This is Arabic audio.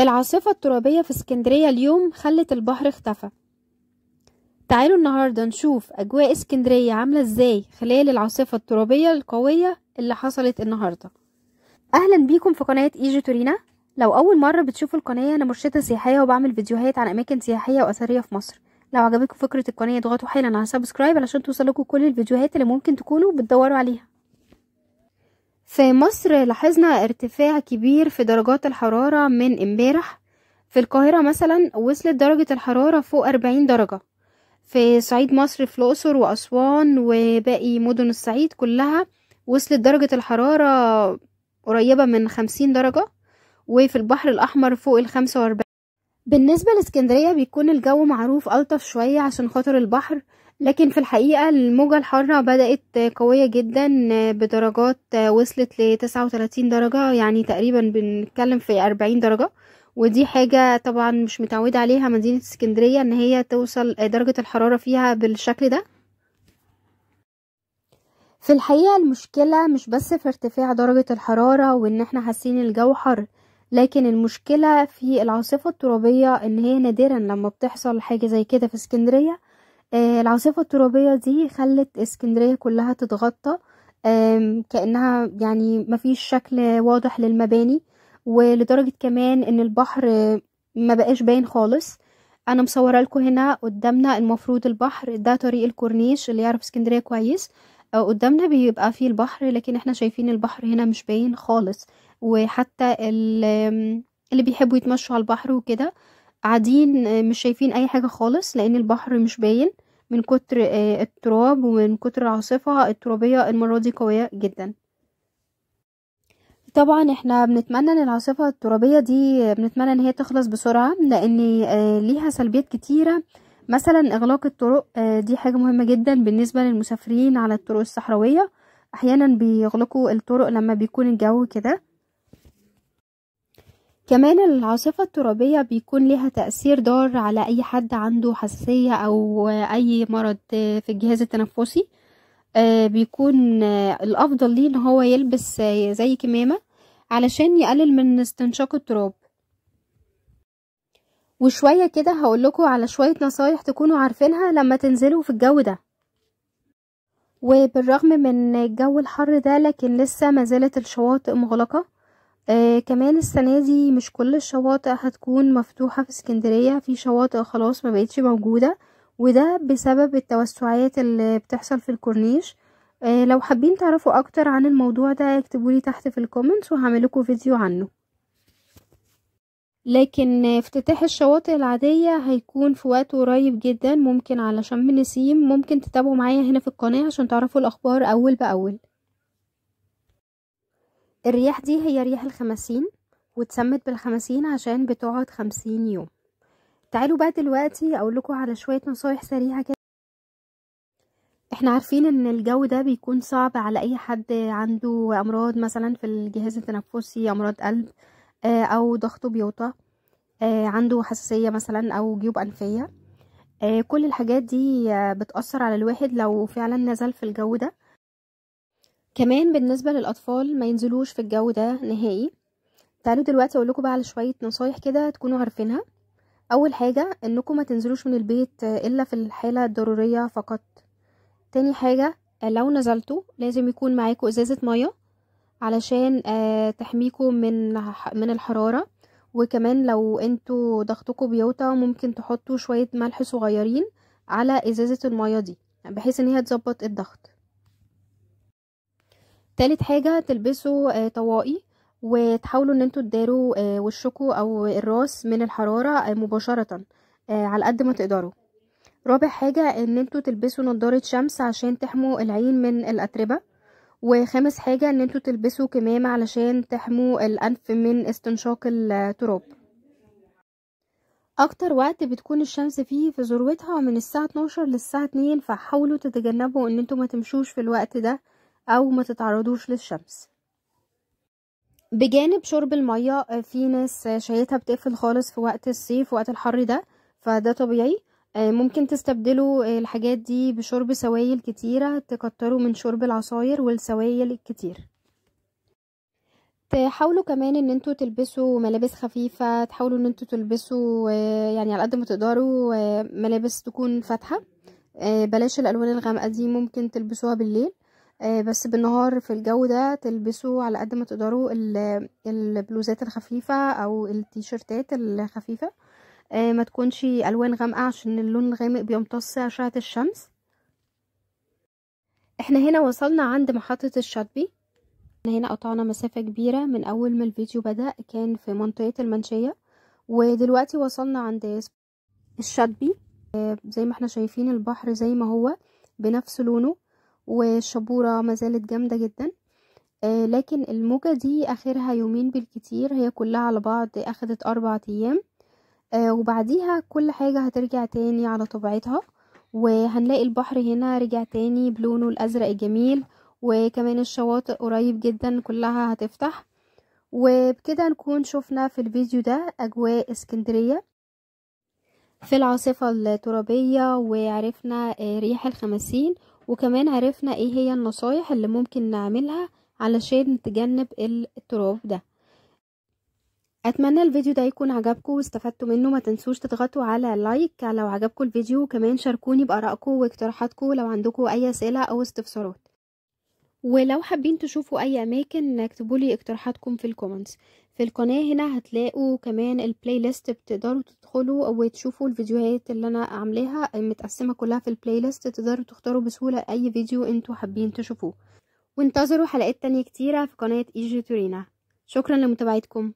العاصفة الترابية في اسكندرية اليوم خلت البحر اختفى تعالوا النهاردة نشوف أجواء اسكندرية عاملة ازاي خلال العاصفة الترابية القوية اللي حصلت النهاردة أهلا بيكم في قناة إيجي تورينا لو أول مرة بتشوفوا القناة أنا مرشدة سياحية وبعمل فيديوهات عن أماكن سياحية وأثرية في مصر لو عجبتكم فكرة القناة اضغطوا حالا على سبسكرايب علشان توصلكم كل الفيديوهات اللي ممكن تكونوا بتدوروا عليها في مصر لاحظنا ارتفاع كبير في درجات الحرارة من امبارح في القاهرة مثلا وصلت درجة الحرارة فوق 40 درجة في صعيد مصر في الأقصر وأسوان وباقي مدن الصعيد كلها وصلت درجة الحرارة قريبة من 50 درجة وفي البحر الأحمر فوق الخمسة وأربعين بالنسبة لاسكندرية بيكون الجو معروف ألطف شوية عشان خاطر البحر لكن في الحقيقة الموجة الحارة بدأت قوية جدا آه، بدرجات آه، وصلت لتسعة وتلاتين درجة يعني تقريبا بنتكلم في أربعين درجة ودي حاجة طبعا مش متعودة عليها مدينة اسكندرية ان هي توصل آه، درجة الحرارة فيها بالشكل ده في الحقيقة المشكلة مش بس في ارتفاع درجة الحرارة وان احنا حاسين الجو حر لكن المشكلة في العاصفة الترابية ان هي نادرا لما بتحصل حاجة زي كده في اسكندرية آه، العاصفة الترابية دي خلت اسكندرية كلها تتغطى كأنها يعني مفيش شكل واضح للمباني ولدرجة كمان ان البحر ما بقاش باين خالص انا مصورة لكم هنا قدامنا المفروض البحر ده طريق الكورنيش اللي يعرف اسكندرية كويس آه، قدامنا بيبقى فيه البحر لكن احنا شايفين البحر هنا مش باين خالص وحتى اللي بيحبوا يتمشوا على البحر وكده قاعدين آه، مش شايفين أي حاجة خالص، لإن البحر مش باين من كتر آه، التراب ومن كتر العاصفة الترابية المرّة دي قوية جدًا. طبعًا إحنا بنتمنى إن العاصفة الترابية دي آه، بنتمنى إن هي تخلص بسرعة، لإن ليها سلبيات كتيرة، مثلًا إغلاق الطرق دي حاجة مهمة جدًا بالنسبة للمسافرين على الطرق الصحراوية، أحيانًا بيغلقوا الطرق لما بيكون الجو كده. كمان العاصفة الترابية بيكون ليها تأثير ضار على أي حد عنده حساسية أو أي مرض في الجهاز التنفسي آه، بيكون آه، الأفضل ليه إن هو يلبس آه، زي كمامة علشان يقلل من استنشاق التراب وشوية كده هقولكوا على شوية نصايح تكونوا عارفينها لما تنزلوا في الجو ده وبالرغم من الجو الحر ده لكن لسه مازالت الشواطئ مغلقة آه كمان السنة دي مش كل الشواطئ هتكون مفتوحة في اسكندرية في شواطئ خلاص ما بقتش موجودة وده بسبب التوسعات اللي بتحصل في الكورنيش آه لو حابين تعرفوا اكتر عن الموضوع ده اكتبولي تحت في الكومنتس وهعملكوا فيديو عنه لكن افتتاح الشواطئ العادية هيكون في وقت قريب جدا ممكن على شم نسيم ممكن تتابعوا معايا هنا في القناة عشان تعرفوا الأخبار أول بأول الرياح دي هي رياح الخمسين واتسمت بالخمسين عشان بتقعد خمسين يوم تعالوا بقى دلوقتي اقول لكم على شويه نصايح سريعه كده احنا عارفين ان الجو ده بيكون صعب على اي حد عنده امراض مثلا في الجهاز التنفسي امراض قلب آه، او ضغطه بيوطى آه، عنده حساسيه مثلا او جيوب انفيه آه، كل الحاجات دي بتأثر على الواحد لو فعلا نزل في الجو ده كمان بالنسبة للأطفال ما ينزلوش في الجو ده نهائي تعالوا دلوقتي اقول لكم بقى على شوية نصايح كده تكونوا عارفينها اول حاجة انكم ما تنزلوش من البيت الا في الحالة الضرورية فقط تاني حاجة لو نزلتوا لازم يكون معاكم ازازة مية علشان آه، تحميكم من من الحرارة وكمان لو انتوا ضغطكم بيوتا ممكن تحطوا شوية ملح صغيرين على ازازة المية دي بحيث ان هي تظبط الضغط تالت حاجة تلبسوا آه، طواقي وتحاولوا ان انتوا تداروا آه، وشكوا او الراس من الحرارة آه، مباشرة على قد ما تقدروا رابع حاجة ان انتوا تلبسوا نضارة شمس عشان تحموا العين من الاتربة وخامس حاجة ان انتوا تلبسوا كمامة علشان تحموا الانف من استنشاق التراب اكتر وقت بتكون الشمس فيه في ذروتها من الساعة 12 للساعة 2 فحاولوا تتجنبوا ان انتوا ما تمشوش في الوقت ده أو ما تتعرضوش للشمس بجانب شرب المية آه، في ناس آه، شايتها بتقفل خالص في وقت الصيف وقت الحر ده فده طبيعي آه، ممكن تستبدلوا الحاجات دي بشرب سوائل كتيرة تكتروا من شرب العصاير والسوائل الكتير تحاولوا كمان ان انتوا تلبسوا ملابس خفيفة تحاولوا ان انتوا تلبسوا يعني على قد ما تقدروا ملابس تكون فاتحة بلاش الالوان الغامقة دي ممكن تلبسوها بالليل آه، بس بالنهار في الجو ده تلبسوا على قد ما تقدروا البلوزات الخفيفة او التيشيرتات الخفيفة آه، ما تكونش الوان غامقة عشان اللون الغامق بيمتص اشعة الشمس احنا هنا وصلنا عند محطة احنا هنا قطعنا مسافة كبيرة من اول ما الفيديو بدأ كان في منطقة المنشية ودلوقتي وصلنا عند الشاتبي آه، زي ما احنا شايفين البحر زي ما هو بنفس لونه والشبورة ما زالت جامدة جدا آه، لكن الموجة دي اخرها يومين بالكتير هي كلها على بعض اخدت اربعة ايام آه، وبعديها كل حاجة هترجع تاني على طبيعتها وهنلاقي البحر هنا رجع تاني بلونه الازرق الجميل وكمان الشواطئ قريب جدا كلها هتفتح وبكده نكون شفنا في الفيديو ده اجواء اسكندرية في العاصفة الترابية وعرفنا آه، ريح الخمسين وكمان عرفنا ايه هي النصايح اللي ممكن نعملها علشان نتجنب التراب ده اتمنى الفيديو ده يكون عجبكم واستفدتوا منه ما تنسوش تضغطوا على لايك لو عجبكم الفيديو وكمان شاركوني بارائكم واقتراحاتكم لو عندكم اي اسئله او استفسارات ولو حابين تشوفوا اي اماكن اكتبولي اقتراحاتكم في الكومنتس في القناه هنا هتلاقوا كمان البلاي ليست بتقدروا تدخلوا وتشوفوا الفيديوهات اللي انا عاملاها متقسمه كلها في البلاي ليست تقدروا تختاروا بسهوله اي فيديو انتوا حابين تشوفوه وانتظروا حلقات تانية كتيرة في قناة ايجي تورينا شكرا لمتابعتكم